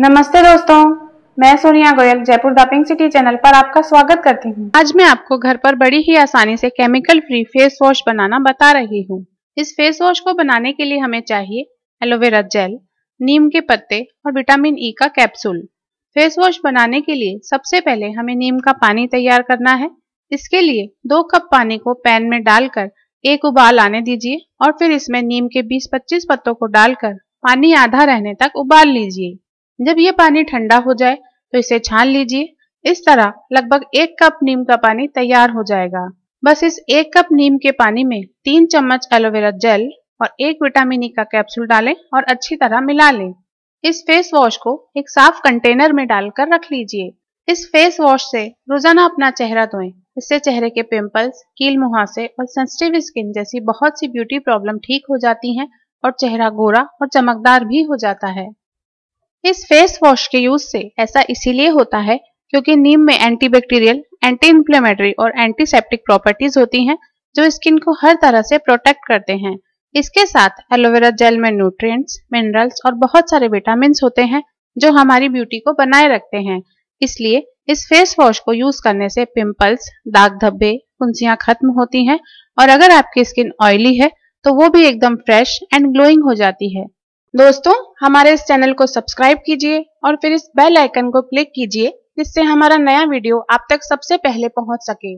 नमस्ते दोस्तों मैं सोनिया गोयल जयपुर दापिंग सिटी चैनल पर आपका स्वागत करती हूँ आज मैं आपको घर पर बड़ी ही आसानी से केमिकल फ्री फेस वॉश बनाना बता रही हूँ इस फेस वॉश को बनाने के लिए हमें चाहिए एलोवेरा जेल नीम के पत्ते और विटामिन ई e का कैप्सूल फेस वॉश बनाने के लिए सबसे पहले हमें नीम का पानी तैयार करना है इसके लिए दो कप पानी को पैन में डालकर एक उबाल आने दीजिए और फिर इसमें नीम के 20-25 पत्तों को डालकर पानी आधा रहने तक उबाल लीजिए जब ये पानी ठंडा हो जाए तो इसे छान लीजिए इस तरह लगभग एक कप नीम का पानी तैयार हो जाएगा बस इस एक कप नीम के पानी में तीन चम्मच एलोवेरा जेल और एक विटामिन ई का कैप्सूल डालें और अच्छी तरह मिला लें इस फेस वॉश को एक साफ कंटेनर में डालकर रख लीजिए इस फेस वॉश से रोजाना अपना चेहरा धोएं इससे चेहरे के पिंपल्स कील मुहासे और सेंसिटिव स्किन जैसी बहुत सी ब्यूटी प्रॉब्लम ठीक हो जाती हैं और चेहरा गोरा और चमकदार भी हो जाता है इस फेस वॉश के यूज से ऐसा इसीलिए होता है क्योंकि नीम में एंटीबैक्टीरियल एंटी इंफ्लेमेटरी और एंटीसेप्टिक प्रॉपर्टीज होती हैं जो स्किन को हर तरह से प्रोटेक्ट करते हैं इसके साथ एलोवेरा जेल में न्यूट्रिएंट्स मिनरल्स और बहुत सारे विटामिन होते हैं जो हमारी ब्यूटी को बनाए रखते हैं इसलिए इस फेस वॉश को यूज करने से पिम्पल्स दाग धब्बे कुंसियां खत्म होती हैं और अगर आपकी स्किन ऑयली है तो वो भी एकदम फ्रेश एंड ग्लोइंग हो जाती है दोस्तों हमारे इस चैनल को सब्सक्राइब कीजिए और फिर इस बेल आइकन को क्लिक कीजिए जिससे हमारा नया वीडियो आप तक सबसे पहले पहुंच सके